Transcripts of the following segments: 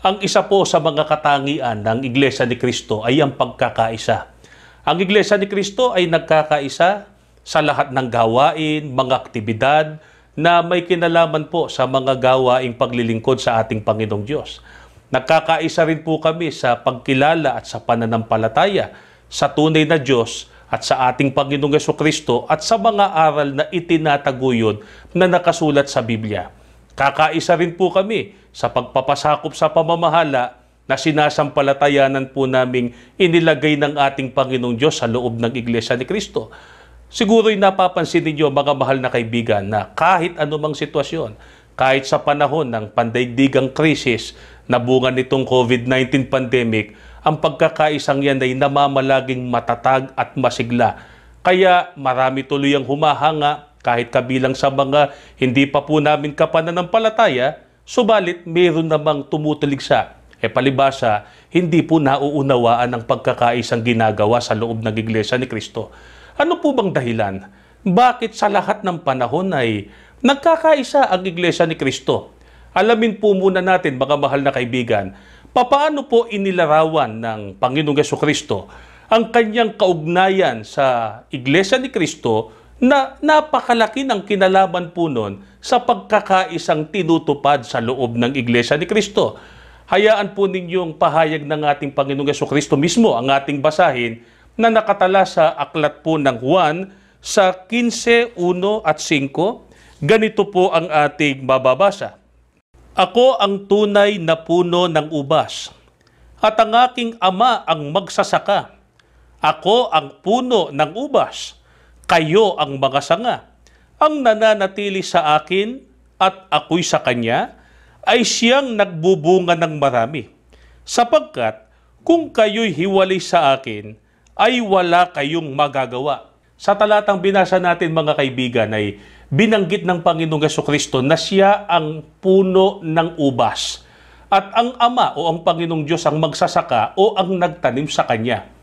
Ang isa po sa mga katangian ng Iglesia ni Kristo ay ang pagkakaisa. Ang Iglesia ni Kristo ay nagkakaisa sa lahat ng gawain, mga aktibidad na may kinalaman po sa mga gawaing paglilingkod sa ating Panginoong Diyos. Nagkakaisa rin po kami sa pagkilala at sa pananampalataya sa tunay na Diyos at sa ating Panginoong Yeso Kristo at sa mga aral na itinataguyod na nakasulat sa Biblia. Kakaisa rin po kami sa pagpapasakop sa pamamahala na sinasampalatayanan po naming inilagay ng ating Panginoong Diyos sa loob ng Iglesia ni Kristo. Siguro'y napapansin ninyo mga mahal na kaibigan na kahit anumang sitwasyon, kahit sa panahon ng pandaigdigang krisis na bunga nitong COVID-19 pandemic, ang pagkakaisang yan ay namamalaging matatag at masigla. Kaya marami tuloy ang humahanga kahit kabilang sa mga hindi pa po namin kapananampalataya Subalit mayroon namang tumutulig sa e palibasa, hindi po nauunawaan ang pagkakaisang ginagawa sa loob ng Iglesia ni Kristo. Ano po bang dahilan? Bakit sa lahat ng panahon ay nagkakaisa ang Iglesia ni Kristo? Alamin po muna natin, mga mahal na kaibigan, papaano po inilarawan ng Panginoong Yeso Kristo ang kanyang kaugnayan sa Iglesia ni Kristo na napakalaki ng kinalaban po nun sa pagkakaisang tinutupad sa loob ng Iglesia ni Kristo. Hayaan po ninyong pahayag ng ating Panginoong Yeso Kristo mismo ang ating basahin na nakatala sa aklat po ng Juan sa 15.1 at 5. Ganito po ang ating mababasa. Ako ang tunay na puno ng ubas at ang aking ama ang magsasaka. Ako ang puno ng ubas, kayo ang mga sanga ang nananatili sa akin at ako'y sa kanya, ay siyang nagbubunga ng marami. Sapagkat kung kayo'y hiwalay sa akin, ay wala kayong magagawa. Sa talatang binasa natin mga kaibigan ay binanggit ng Panginoong Yeso Kristo na siya ang puno ng ubas at ang Ama o ang Panginoong Diyos ang magsasaka o ang nagtanim sa Kanya.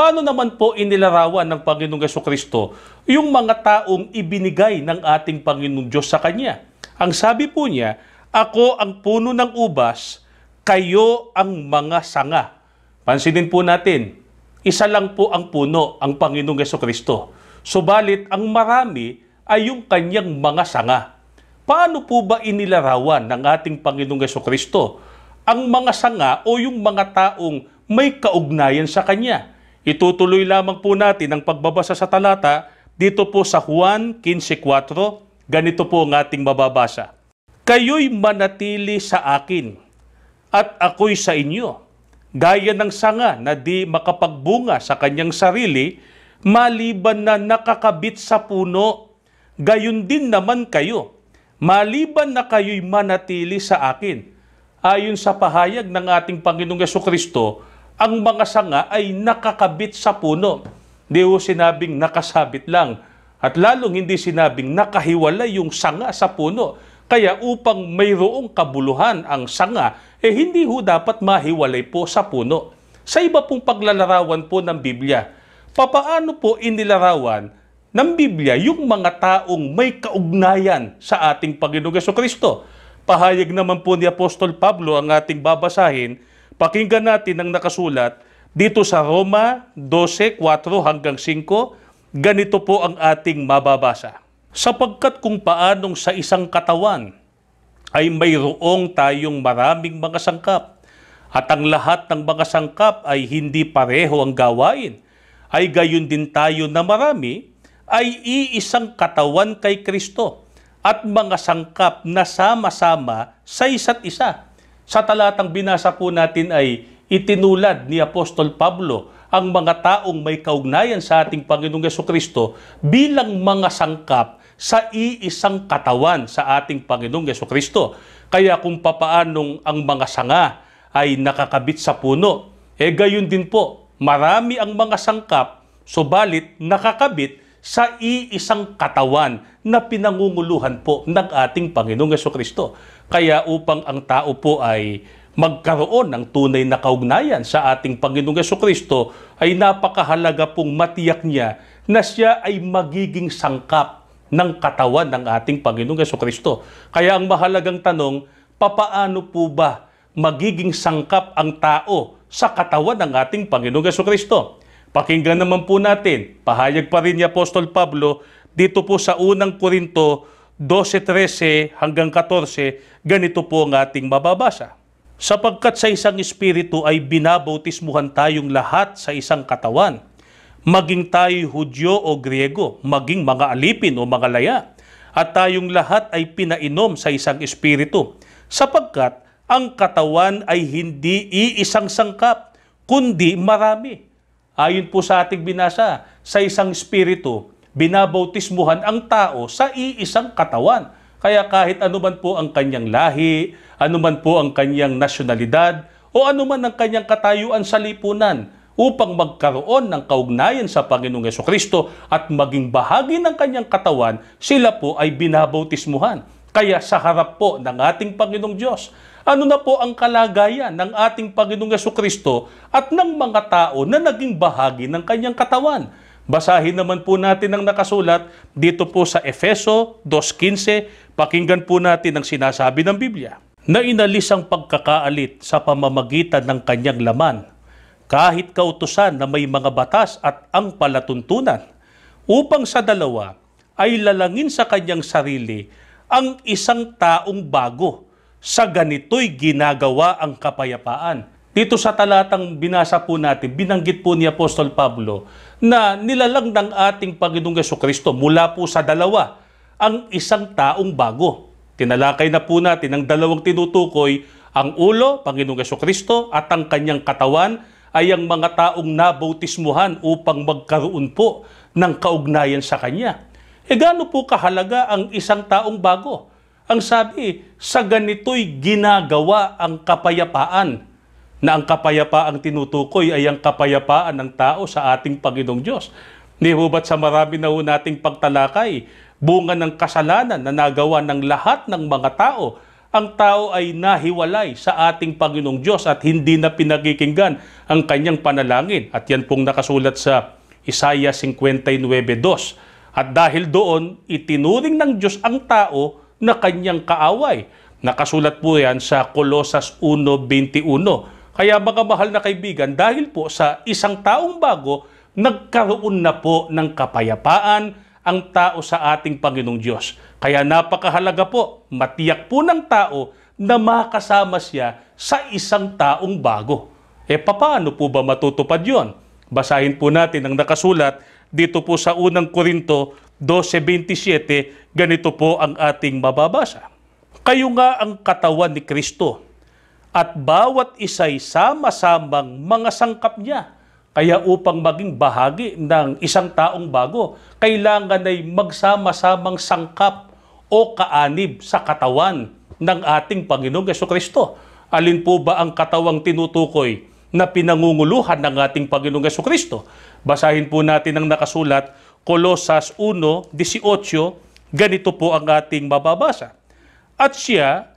Paano naman po inilarawan ng Panginoong Yeso Kristo yung mga taong ibinigay ng ating Panginoong Diyos sa Kanya? Ang sabi po niya, Ako ang puno ng ubas, kayo ang mga sanga. Pansinin po natin, isa lang po ang puno, ang Panginoong Yeso Kristo. Subalit, ang marami ay yung kanyang mga sanga. Paano po ba inilarawan ng ating Panginoong Yeso Kristo ang mga sanga o yung mga taong may kaugnayan sa Kanya? Itutuloy lamang po natin ang pagbabasa sa talata dito po sa Juan 15.4. Ganito po ang ating mababasa. Kayo'y manatili sa akin at ako'y sa inyo. Gaya ng sanga na di makapagbunga sa kanyang sarili, maliban na nakakabit sa puno, gayon din naman kayo. Maliban na kayo'y manatili sa akin. Ayon sa pahayag ng ating Panginoong Yeso Kristo, ang mga sanga ay nakakabit sa puno. Hindi ho sinabing nakasabit lang. At lalong hindi sinabing nakahiwalay yung sanga sa puno. Kaya upang mayroong kabuluhan ang sanga, eh hindi ho dapat mahiwalay po sa puno. Sa iba pong paglalarawan po ng Biblia, papaano po inilarawan ng Biblia yung mga taong may kaugnayan sa ating Panginoong Yeso Kristo? Pahayag naman po ni Apostol Pablo ang ating babasahin Pakinggan natin ang nakasulat dito sa Roma 12:4 hanggang 5. Ganito po ang ating mababasa. Sapagkat kung paanong sa isang katawan ay mayroong tayong maraming mga sangkap at ang lahat ng mga sangkap ay hindi pareho ang gawain, ay gayon din tayo na marami ay iisang katawan kay Kristo at mga sangkap na sama-sama sa isa't isa sa talatang binasa po natin ay itinulad ni Apostol Pablo ang mga taong may kaugnayan sa ating Panginoong Yeso Kristo bilang mga sangkap sa iisang katawan sa ating Panginoong Yeso Kristo. Kaya kung papaanong ang mga sanga ay nakakabit sa puno, e eh gayon din po, marami ang mga sangkap, subalit nakakabit sa iisang katawan na pinangunguluhan po ng ating Panginoong Yeso Kristo. Kaya upang ang tao po ay magkaroon ng tunay na kaugnayan sa ating Panginoong Yeso Kristo, ay napakahalaga pong matiyak niya na siya ay magiging sangkap ng katawan ng ating Panginoong Yeso Kristo. Kaya ang mahalagang tanong, papaano po ba magiging sangkap ang tao sa katawan ng ating Panginoong Yeso Kristo? Pakinggan naman po natin, pahayag pa rin ni Apostol Pablo dito po sa unang Korinto 12.13 hanggang 14, ganito po ang ating mababasa. Sapagkat sa isang espiritu ay binabautismuhan tayong lahat sa isang katawan, maging tayo Hudyo o Griego, maging mga alipin o mga laya, at tayong lahat ay pinainom sa isang espiritu, sapagkat ang katawan ay hindi iisang sangkap, kundi marami. Ayon po sa ating binasa, sa isang espiritu, binabautismuhan ang tao sa iisang katawan. Kaya kahit anuman po ang kanyang lahi, anuman po ang kanyang nasyonalidad, o anuman ang kanyang katayuan sa lipunan, upang magkaroon ng kaugnayan sa Panginoong Yeso Kristo at maging bahagi ng kanyang katawan, sila po ay binabautismuhan. Kaya sa harap po ng ating Panginoong Diyos, ano na po ang kalagayan ng ating Panginoong Yeso Kristo at ng mga tao na naging bahagi ng kanyang katawan? Basahin naman po natin ang nakasulat dito po sa Efeso 2.15. Pakinggan po natin ang sinasabi ng Biblia. Na inalis ang pagkakaalit sa pamamagitan ng kanyang laman, kahit kautusan na may mga batas at ang palatuntunan, upang sa dalawa ay lalangin sa kanyang sarili ang isang taong bago sa ganito'y ginagawa ang kapayapaan. Dito sa talatang binasa po natin, binanggit po ni Apostol Pablo na nilalang ng ating Panginoong Yeso Kristo mula po sa dalawa ang isang taong bago. Tinalakay na po natin ang dalawang tinutukoy, ang ulo, Panginoong Yeso Kristo, at ang kanyang katawan ay ang mga taong nabautismuhan upang magkaroon po ng kaugnayan sa Kanya. E gaano po kahalaga ang isang taong bago? Ang sabi, sa ganito'y ginagawa ang kapayapaan na ang kapayapaang tinutukoy ay ang kapayapaan ng tao sa ating Panginoong Diyos. Hindi ho sa marami na nating pagtalakay, bunga ng kasalanan na nagawa ng lahat ng mga tao, ang tao ay nahiwalay sa ating Panginoong Diyos at hindi na pinagkikinggan ang kanyang panalangin. At yan pong nakasulat sa Isaiah 59.2. At dahil doon, itinuring ng Diyos ang tao na kanyang kaaway. Nakasulat po yan sa Kolosas 1.21. Kaya mga mahal na kaibigan, dahil po sa isang taong bago, nagkaroon na po ng kapayapaan ang tao sa ating Panginoong Diyos. Kaya napakahalaga po, matiyak po ng tao na makasama siya sa isang taong bago. E paano po ba matutupad yon? Basahin po natin ang nakasulat dito po sa unang Korinto 12.27, ganito po ang ating mababasa. Kayo nga ang katawan ni Kristo at bawat isa'y sama-samang mga sangkap niya. Kaya upang maging bahagi ng isang taong bago, kailangan ay magsama-samang sangkap o kaanib sa katawan ng ating Panginoong Yeso Kristo. Alin po ba ang katawang tinutukoy na pinangunguluhan ng ating Panginoong Yeso Kristo? Basahin po natin ang nakasulat, Kolosas 1.18, ganito po ang ating mababasa. At siya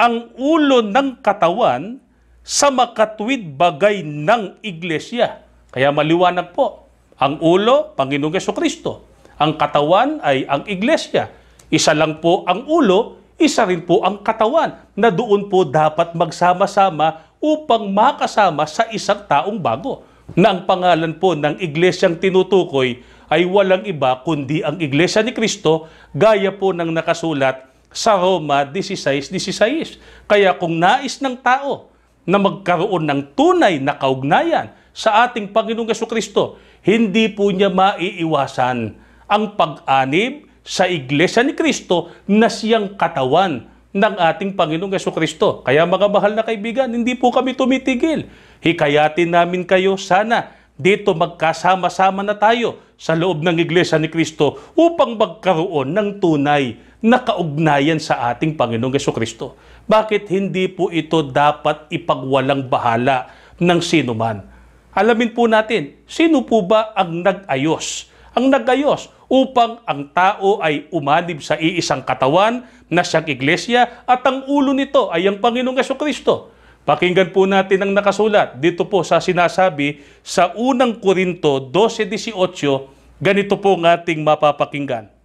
ang ulo ng katawan sa makatwid bagay ng iglesia. Kaya maliwanag po, ang ulo, Panginoong Yeso Kristo. Ang katawan ay ang iglesia. Isa lang po ang ulo, isa rin po ang katawan na doon po dapat magsama-sama upang makasama sa isang taong bago na ang pangalan po ng iglesyang tinutukoy ay walang iba kundi ang iglesia ni Kristo gaya po ng nakasulat sa Roma 16.16. Kaya kung nais ng tao na magkaroon ng tunay na kaugnayan sa ating Panginoong Yeso Kristo, hindi po niya maiiwasan ang pag-anib sa Iglesia ni Kristo na siyang katawan ng ating Panginoong Yeso Kristo. Kaya mga mahal na kaibigan, hindi po kami tumitigil. Hikayatin namin kayo sana dito magkasama-sama na tayo sa loob ng Iglesia ni Kristo upang magkaroon ng tunay na kaugnayan sa ating Panginoong Yeso Kristo. Bakit hindi po ito dapat ipagwalang bahala ng sino man? Alamin po natin, sino po ba ang nag-ayos? Ang nag-ayos upang ang tao ay umanib sa iisang katawan na siyang iglesia at ang ulo nito ay ang Panginoong Yeso Kristo. Pakinggan po natin ang nakasulat dito po sa sinasabi sa unang Korinto 12.18, ganito po ang ating mapapakinggan.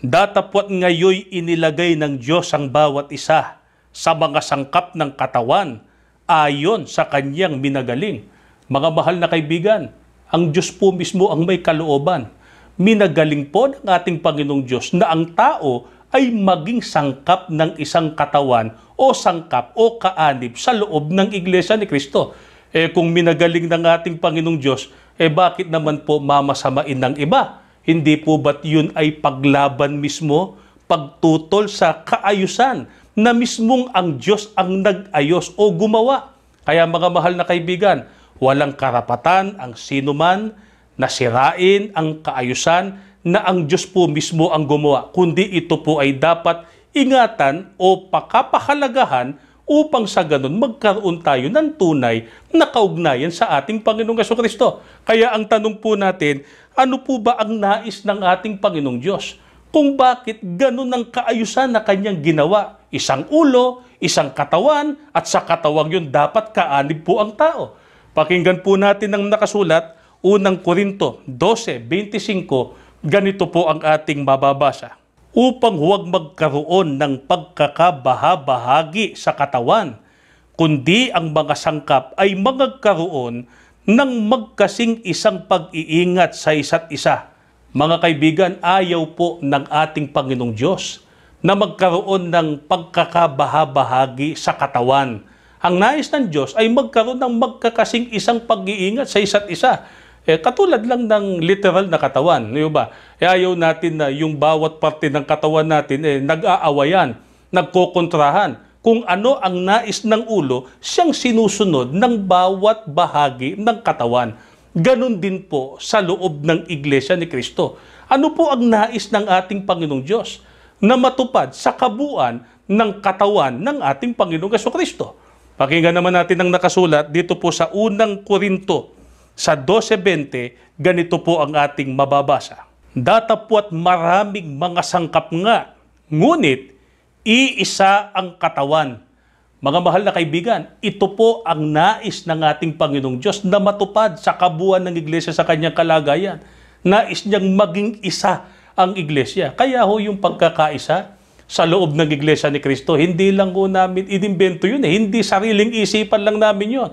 Datapwat ngayoy inilagay ng Diyos ang bawat isa sa mga sangkap ng katawan ayon sa kanyang minagaling. Mga mahal na kaibigan, ang Diyos po mismo ang may kalooban. Minagaling po ng ating Panginoong Diyos na ang tao ay maging sangkap ng isang katawan o sangkap o kaanib sa loob ng Iglesia ni Kristo. Eh kung minagaling ng ating Panginoong Diyos, eh bakit naman po mamasamain ng iba? Hindi po ba't yun ay paglaban mismo? Pagtutol sa kaayusan na mismong ang Diyos ang nag-ayos o gumawa. Kaya mga mahal na kaibigan, walang karapatan ang sinuman na sirain ang kaayusan na ang Diyos po mismo ang gumawa, kundi ito po ay dapat ingatan o pakapahalagahan upang sa ganun magkaroon tayo ng tunay na kaugnayan sa ating Panginoong Kristo. Kaya ang tanong po natin, ano po ba ang nais ng ating Panginoong Diyos? Kung bakit ganun ang kaayusan na kanyang ginawa. Isang ulo, isang katawan, at sa katawang yun dapat kaanib po ang tao. Pakinggan po natin ang nakasulat, Unang Korinto 12.25, ganito po ang ating mababasa upang huwag magkaroon ng pagkakabahabahagi sa katawan, kundi ang mga sangkap ay magkaroon ng magkasing isang pag-iingat sa isa't isa. Mga kaibigan, ayaw po ng ating Panginoong Diyos na magkaroon ng pagkakabahabahagi sa katawan. Ang nais ng Diyos ay magkaroon ng magkakasing isang pag-iingat sa isa't isa eh, katulad lang ng literal na katawan, di ba? Eh, ayaw natin na yung bawat parte ng katawan natin eh, nag-aawayan, nagkokontrahan. Kung ano ang nais ng ulo, siyang sinusunod ng bawat bahagi ng katawan. Ganon din po sa loob ng Iglesia ni Kristo. Ano po ang nais ng ating Panginoong Diyos na matupad sa kabuuan ng katawan ng ating Panginoong Kristo? Pakinggan naman natin ang nakasulat dito po sa unang Korinto sa 12.20, ganito po ang ating mababasa. Datapwat maraming mga sangkap nga, ngunit iisa ang katawan. Mga mahal na kaibigan, ito po ang nais ng ating Panginoong Diyos na matupad sa kabuuan ng iglesia sa kanyang kalagayan. Nais niyang maging isa ang iglesia. Kaya ho yung pagkakaisa sa loob ng iglesia ni Kristo, hindi lang ho namin inimbento yun eh. Hindi sariling isipan lang namin yun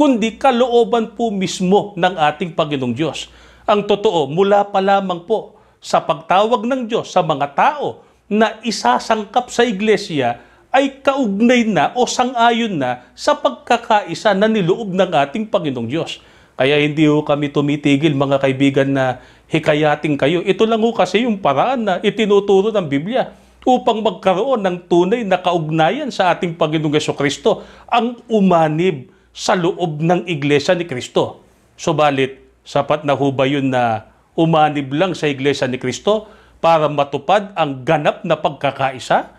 kundi kalooban po mismo ng ating Panginoong Diyos. Ang totoo, mula pa lamang po sa pagtawag ng Diyos sa mga tao na isasangkap sa iglesia ay kaugnay na o sangayon na sa pagkakaisa na niloob ng ating Panginoong Diyos. Kaya hindi ho kami tumitigil mga kaibigan na hikayating kayo. Ito lang ho kasi yung paraan na itinuturo ng Biblia upang magkaroon ng tunay na kaugnayan sa ating Panginoong Yeso Kristo, ang umanib sa loob ng Iglesia ni Kristo. Subalit, sapat na ho ba yun na umanib lang sa Iglesia ni Kristo para matupad ang ganap na pagkakaisa?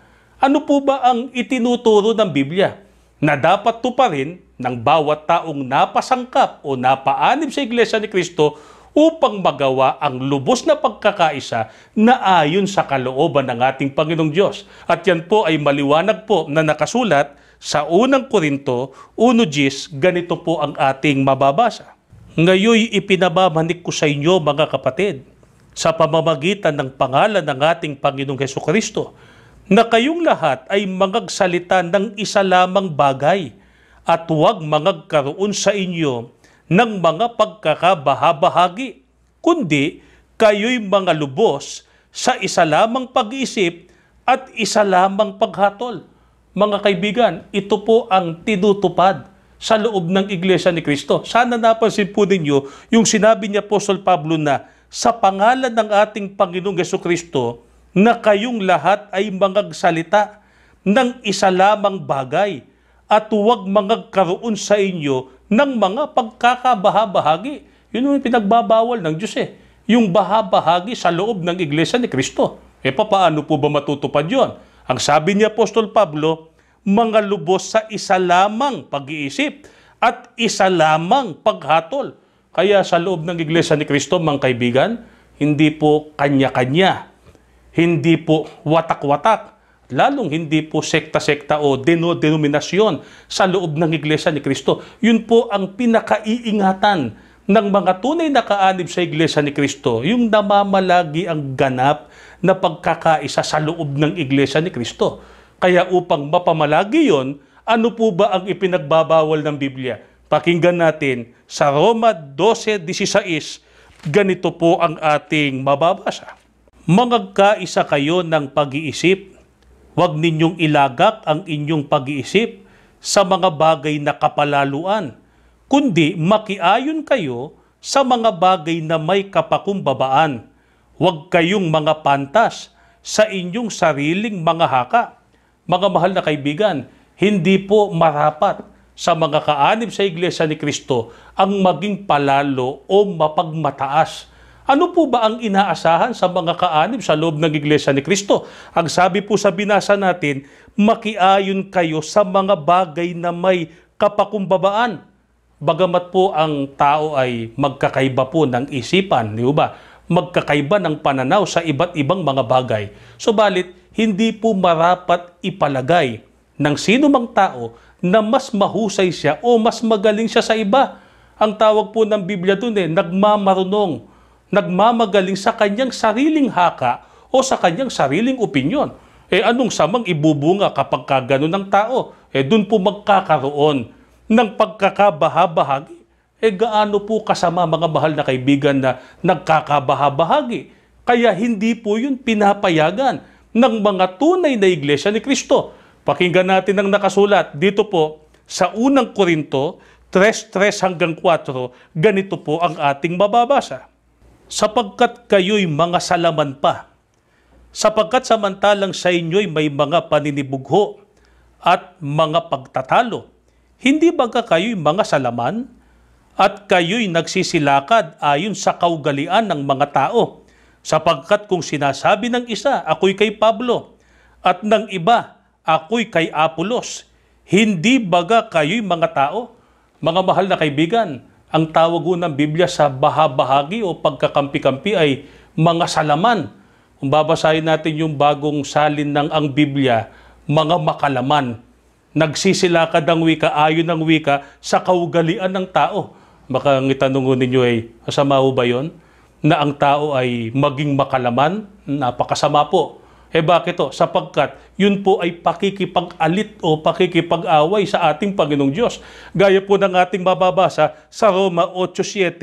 Ano po ba ang itinuturo ng Biblia na dapat tuparin ng bawat taong napasangkap o napaanib sa Iglesia ni Kristo upang magawa ang lubos na pagkakaisa na ayon sa kalooban ng ating Panginoong Diyos. At yan po ay maliwanag po na nakasulat sa unang Korinto 1.10, ganito po ang ating mababasa. Ngayon ipinabamanik ko sa inyo mga kapatid sa pamamagitan ng pangalan ng ating Panginoong Heso Kristo na kayong lahat ay mangagsalita ng isa lamang bagay at huwag mangagkaroon sa inyo ng mga pagkakabahabahagi, kundi kayo'y mga lubos sa isa lamang pag-iisip at isa lamang paghatol. Mga kaibigan, ito po ang tinutupad sa loob ng Iglesia ni Kristo. Sana napansin po ninyo yung sinabi ni Apostol Pablo na sa pangalan ng ating Panginoong Yeso Kristo na kayong lahat ay mangagsalita ng isa lamang bagay at huwag mangagkaroon sa inyo ng mga pagkakabahabahagi. Yun yung pinagbabawal ng Diyos eh. Yung bahabahagi sa loob ng Iglesia ni Kristo. E eh, paano po ba matutupad yon? Ang sabi ni Apostol Pablo, mga lubos sa isa lamang pag-iisip at isa lamang paghatol. Kaya sa loob ng Iglesia ni Kristo, mga kaibigan, hindi po kanya-kanya, hindi po watak-watak, lalong hindi po sekta-sekta o denominasyon sa loob ng Iglesia ni Kristo. Yun po ang pinakaiingatan ng mga tunay na kaanib sa Iglesia ni Kristo, yung namamalagi ang ganap na pagkakaisa sa loob ng Iglesia ni Kristo. Kaya upang mapamalagi yon, ano po ba ang ipinagbabawal ng Biblia? Pakinggan natin sa Roma 12.16, ganito po ang ating mababasa. Mangagkaisa kayo ng pag-iisip, huwag ninyong ilagak ang inyong pag-iisip sa mga bagay na kapalaluan, kundi makiayon kayo sa mga bagay na may kapakumbabaan Huwag kayong mga pantas sa inyong sariling mga haka. Mga mahal na kaibigan, hindi po marapat sa mga kaanib sa Iglesia ni Kristo ang maging palalo o mapagmataas. Ano po ba ang inaasahan sa mga kaanib sa loob ng Iglesia ni Kristo? Ang sabi po sa binasa natin, makiayon kayo sa mga bagay na may kapakumbabaan. Bagamat po ang tao ay magkakaiba po ng isipan, di ba? magkakaiba ng pananaw sa iba't ibang mga bagay. Subalit, hindi po marapat ipalagay ng sino mang tao na mas mahusay siya o mas magaling siya sa iba. Ang tawag po ng Biblia dun eh, nagmamarunong, nagmamagaling sa kanyang sariling haka o sa kanyang sariling opinyon. Eh anong samang ibubunga kapag ka ganun ng tao? Eh dun po magkakaroon ng pagkakabahab eh gaano po kasama mga mahal na kaibigan na nagkakabahabahagi. Kaya hindi po yun pinapayagan ng mga tunay na iglesia ni Kristo. Pakinggan natin ang nakasulat dito po sa unang Korinto 3.3 hanggang 4, ganito po ang ating mababasa. Sapagkat kayo'y mga salaman pa, sapagkat samantalang sa inyo'y may mga paninibugho at mga pagtatalo, hindi ba kayo'y mga salaman? at kayo'y nagsisilakad ayon sa kaugalian ng mga tao. Sapagkat kung sinasabi ng isa, ako'y kay Pablo, at ng iba, ako'y kay Apolos, hindi baga kayo'y mga tao? Mga mahal na kaibigan, ang tawag ng Biblia sa bahabahagi o pagkakampi-kampi ay mga salaman. Kung babasahin natin yung bagong salin ng ang Biblia, mga makalaman. Nagsisilakad ang wika ayon ng wika sa kaugalian ng tao baka ang itanong ninyo ay, masama ho ba yun? Na ang tao ay maging makalaman? Napakasama po. Eh bakit to? Sapagkat yun po ay pakikipag-alit o pakikipag-away sa ating Panginoong Diyos. Gaya po ng ating mababasa sa Roma 8.7,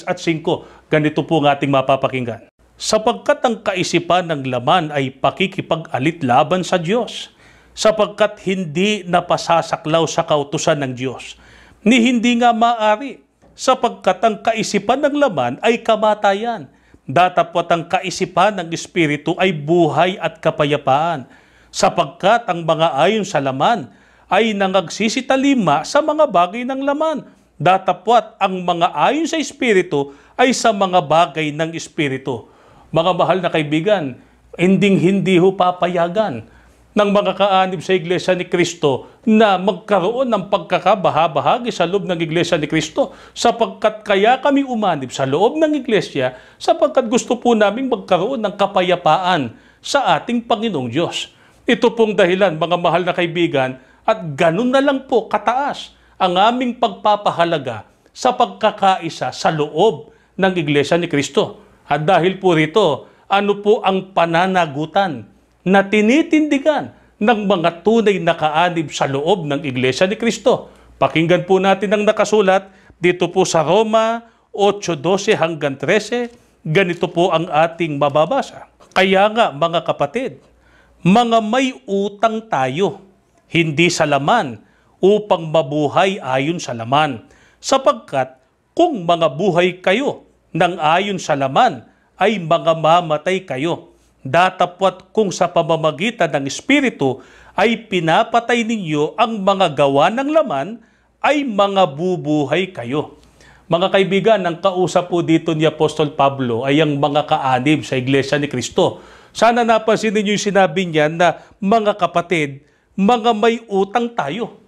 6 at 5. Ganito po ang ating mapapakinggan. Sapagkat ang kaisipan ng laman ay pakikipag-alit laban sa Diyos sapagkat hindi napasasaklaw sa kautusan ng Diyos, ni hindi nga maari sapagkat ang kaisipan ng laman ay kamatayan. Datapot ang kaisipan ng Espiritu ay buhay at kapayapaan, sapagkat ang mga ayon sa laman ay nangagsisitalima sa mga bagay ng laman. Datapwat ang mga ayon sa Espiritu ay sa mga bagay ng Espiritu. Mga mahal na kaibigan, hinding-hindi ho papayagan ng mga kaanib sa Iglesia ni Kristo na magkaroon ng pagkakabahabahagi sa loob ng Iglesia ni Kristo sapagkat kaya kami umanib sa loob ng Iglesia sapagkat gusto po namin magkaroon ng kapayapaan sa ating Panginoong Diyos. Ito pong dahilan, mga mahal na kaibigan, at ganun na lang po kataas ang aming pagpapahalaga sa pagkakaisa sa loob ng Iglesia ni Kristo. At dahil po rito, ano po ang pananagutan na tinitindigan ng mga tunay na kaanib sa loob ng Iglesia ni Kristo. Pakinggan po natin ang nakasulat dito po sa Roma 8.12 hanggang 13. Ganito po ang ating mababasa. Kaya nga mga kapatid, mga may utang tayo, hindi sa laman, upang mabuhay ayon sa laman. Sapagkat kung mga buhay kayo ng ayon sa laman, ay mga mamatay kayo Datapwat kung sa pamamagitan ng Espiritu ay pinapatay ninyo ang mga gawa ng laman, ay mga bubuhay kayo. Mga kaibigan, ang kausap po dito ni Apostol Pablo ay ang mga kaanib sa Iglesia ni Kristo. Sana napansin ninyo yung sinabi niya na mga kapatid, mga may utang tayo.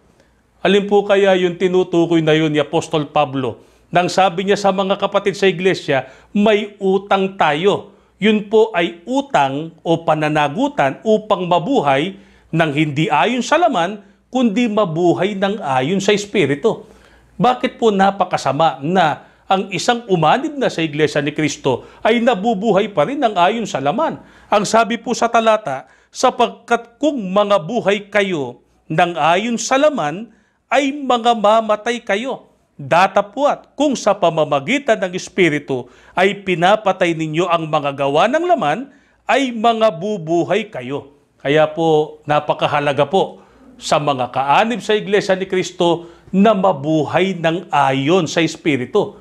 Alin po kaya yung tinutukoy na yun ni Apostol Pablo? Nang sabi niya sa mga kapatid sa iglesia, may utang tayo yun po ay utang o pananagutan upang mabuhay ng hindi ayon sa laman, kundi mabuhay ng ayon sa Espiritu. Bakit po napakasama na ang isang umanib na sa Iglesia ni Kristo ay nabubuhay pa rin ng ayon sa laman? Ang sabi po sa talata, sapagkat kung mga buhay kayo ng ayon sa laman, ay mga mamatay kayo datapwat kung sa pamamagitan ng Espiritu ay pinapatay ninyo ang mga gawa ng laman, ay mga bubuhay kayo. Kaya po, napakahalaga po sa mga kaanib sa Iglesia ni Kristo na mabuhay ng ayon sa Espiritu.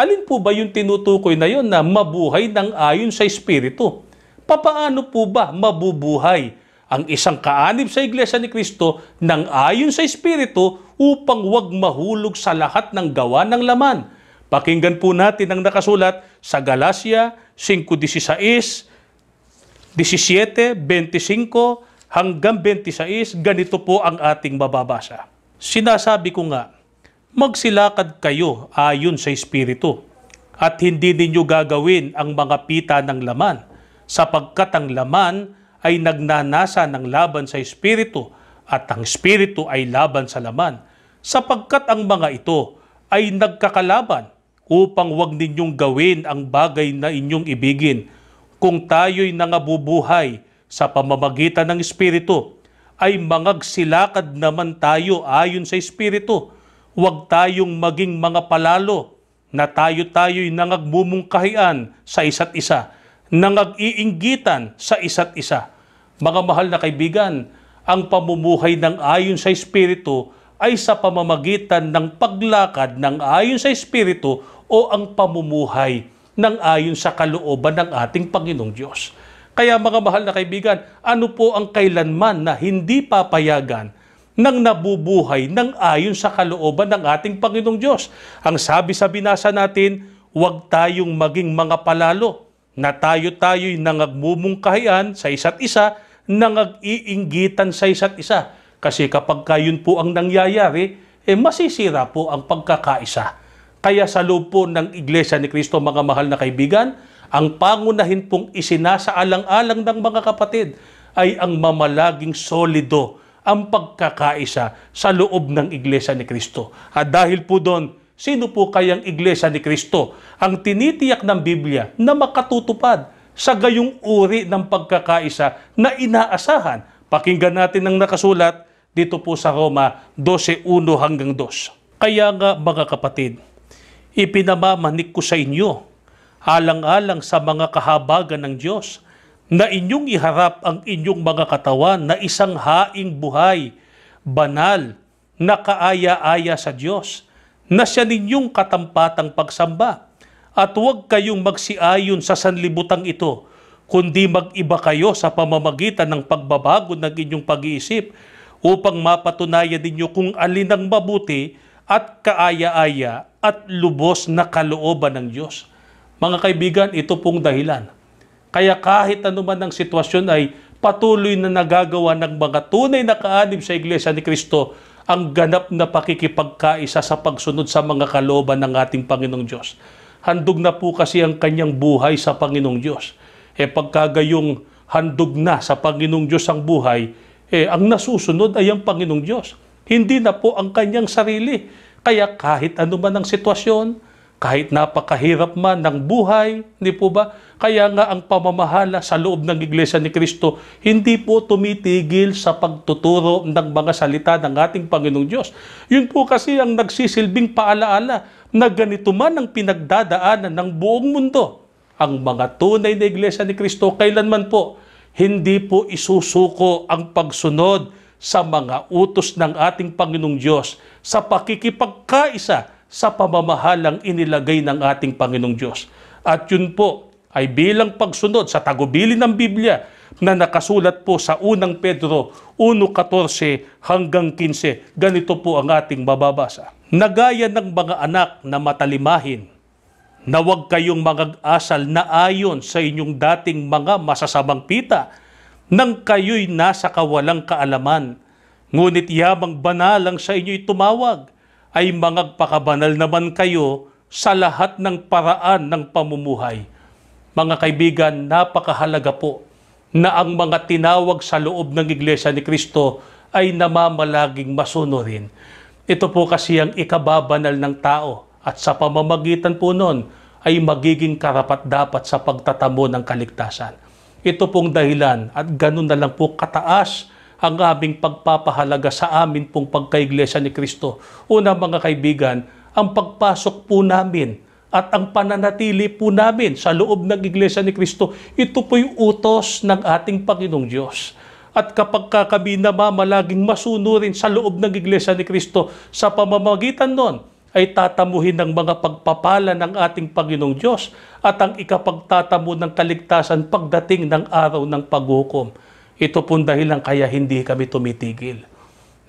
Alin po ba yung tinutukoy na yon na mabuhay ng ayon sa Espiritu? Papaano po ba mabubuhay ang isang kaanib sa Iglesia ni Kristo ng ayon sa Espiritu upang huwag mahulog sa lahat ng gawa ng laman. Pakinggan po natin ang nakasulat sa Galacia 5.16, 17, 25 hanggang 26, ganito po ang ating mababasa. Sinasabi ko nga, magsilakad kayo ayon sa Espiritu at hindi ninyo gagawin ang mga pita ng laman sapagkat ang laman ay nagnanasa ng laban sa Espiritu at ang Espiritu ay laban sa laman sapagkat ang mga ito ay nagkakalaban upang wag ninyong gawin ang bagay na inyong ibigin. Kung tayo'y nangabubuhay sa pamamagitan ng Espiritu, ay mangagsilakad naman tayo ayon sa Espiritu. Huwag tayong maging mga palalo na tayo-tayo'y nangagmumungkahian sa isa't isa, nangag-iinggitan sa isa't isa. Mga mahal na kaibigan, ang pamumuhay ng ayon sa Espiritu ay sa pamamagitan ng paglakad ng ayon sa Espiritu o ang pamumuhay ng ayon sa kalooban ng ating Panginoong Diyos. Kaya mga mahal na kaibigan, ano po ang kailanman na hindi papayagan ng nabubuhay ng ayon sa kalooban ng ating Panginoong Diyos? Ang sabi sa binasa natin, huwag tayong maging mga palalo na tayo-tayo'y nangagmumungkahian sa isa't isa, nangag iingitan sa isa't isa kasi kapag yun po ang nangyayari, eh masisira po ang pagkakaisa. Kaya sa loob po ng Iglesia ni Kristo, mga mahal na kaibigan, ang pangunahin pong isinasaalang-alang ng mga kapatid ay ang mamalaging solido ang pagkakaisa sa loob ng Iglesia ni Kristo. At dahil po doon, sino po kayang Iglesia ni Kristo ang tinitiyak ng Biblia na makatutupad sa gayong uri ng pagkakaisa na inaasahan? Pakinggan natin ang nakasulat dito po sa Roma 12.1 hanggang 2. Kaya nga mga kapatid, ipinamamanik ko sa inyo alang-alang sa mga kahabagan ng Diyos na inyong iharap ang inyong mga katawan na isang haing buhay, banal, na aya sa Diyos, na siya ninyong katampatang pagsamba. At huwag kayong magsiayon sa sanlibutang ito, kundi mag-iba kayo sa pamamagitan ng pagbabago ng inyong pag-iisip upang mapatunayan ninyo kung alin ang mabuti at kaaya-aya at lubos na kalooban ng Diyos. Mga kaibigan, ito pong dahilan. Kaya kahit anuman ang sitwasyon ay patuloy na nagagawa ng mga tunay na kaanib sa Iglesia ni Kristo ang ganap na pakikipagkaisa sa pagsunod sa mga kalooban ng ating Panginoong Diyos. Handog na po kasi ang kanyang buhay sa Panginoong Diyos. E pagkagayong handog na sa Panginoong Diyos ang buhay, eh, ang nasusunod ay ang Panginoong Diyos. Hindi na po ang kanyang sarili. Kaya kahit ano man ang sitwasyon, kahit napakahirap man ng buhay, hindi po ba? Kaya nga ang pamamahala sa loob ng Iglesia ni Kristo, hindi po tumitigil sa pagtuturo ng mga salita ng ating Panginoong Diyos. Yun po kasi ang nagsisilbing paalaala na ganito man ang pinagdadaanan ng buong mundo. Ang mga tunay na Iglesia ni Kristo, kailanman po hindi po isusuko ang pagsunod sa mga utos ng ating Panginoong Diyos sa pakikipagkaisa sa pamamahalang inilagay ng ating Panginoong Diyos. At yun po ay bilang pagsunod sa tagubilin ng Biblia na nakasulat po sa unang Pedro 1.14 hanggang 15. Ganito po ang ating mababasa. Nagaya ng mga anak na matalimahin na huwag kayong mag-asal na ayon sa inyong dating mga masasamang pita nang kayo'y nasa kawalang kaalaman. Ngunit yabang ang sa inyo'y tumawag, ay mangagpakabanal naman kayo sa lahat ng paraan ng pamumuhay. Mga kaibigan, napakahalaga po na ang mga tinawag sa loob ng Iglesia ni Kristo ay namamalaging masunurin. Ito po kasi ang ikababanal ng tao at sa pamamagitan po noon ay magiging karapat dapat sa pagtatamo ng kaligtasan. Ito pong dahilan at ganun na lang po kataas ang aming pagpapahalaga sa amin pong pagkaiglesia ni Kristo. Una mga kaibigan, ang pagpasok po namin at ang pananatili po namin sa loob ng Iglesia ni Kristo, ito po yung utos ng ating Panginoong Diyos. At kapag kami namamalaging masunurin sa loob ng Iglesia ni Kristo, sa pamamagitan noon, ay tatamuhin ng mga pagpapala ng ating Panginoong Diyos at ang ikapagtatamo ng kaligtasan pagdating ng araw ng paghukom. Ito pong dahilan kaya hindi kami tumitigil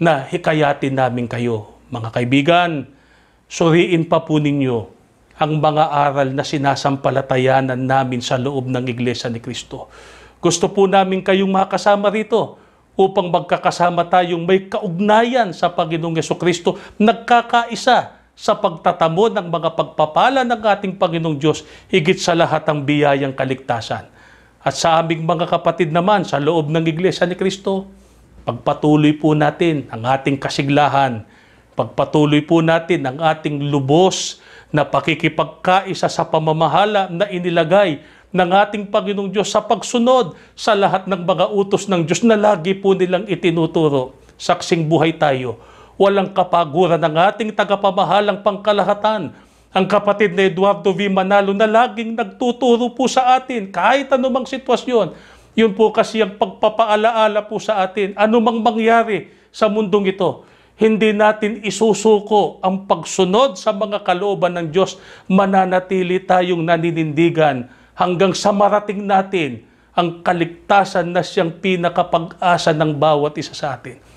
na hikayatin namin kayo. Mga kaibigan, suriin pa po ninyo ang mga aral na sinasampalatayanan namin sa loob ng Iglesia ni Kristo. Gusto po namin kayong makasama rito upang magkakasama tayong may kaugnayan sa Panginoong Yeso Kristo, nagkakaisa sa pagtatamo ng mga pagpapala ng ating Panginoong Diyos higit sa lahat ang biyayang kaligtasan. At sa aming mga kapatid naman sa loob ng Iglesia ni Kristo, pagpatuloy po natin ang ating kasiglahan, pagpatuloy po natin ang ating lubos na pakikipagkaisa sa pamamahala na inilagay ng ating Panginoong Diyos sa pagsunod sa lahat ng mga utos ng Diyos na lagi po nilang itinuturo. Saksing buhay tayo walang kapaguran ng ating tagapamahalang pangkalahatan, ang kapatid na Eduardo V. Manalo na laging nagtuturo po sa atin kahit anumang sitwasyon. Yun po kasi ang pagpapaalaala po sa atin, anumang mangyari sa mundong ito. Hindi natin isusuko ang pagsunod sa mga kalooban ng Diyos. Mananatili tayong naninindigan hanggang sa marating natin ang kaligtasan na siyang pinakapag-asa ng bawat isa sa atin.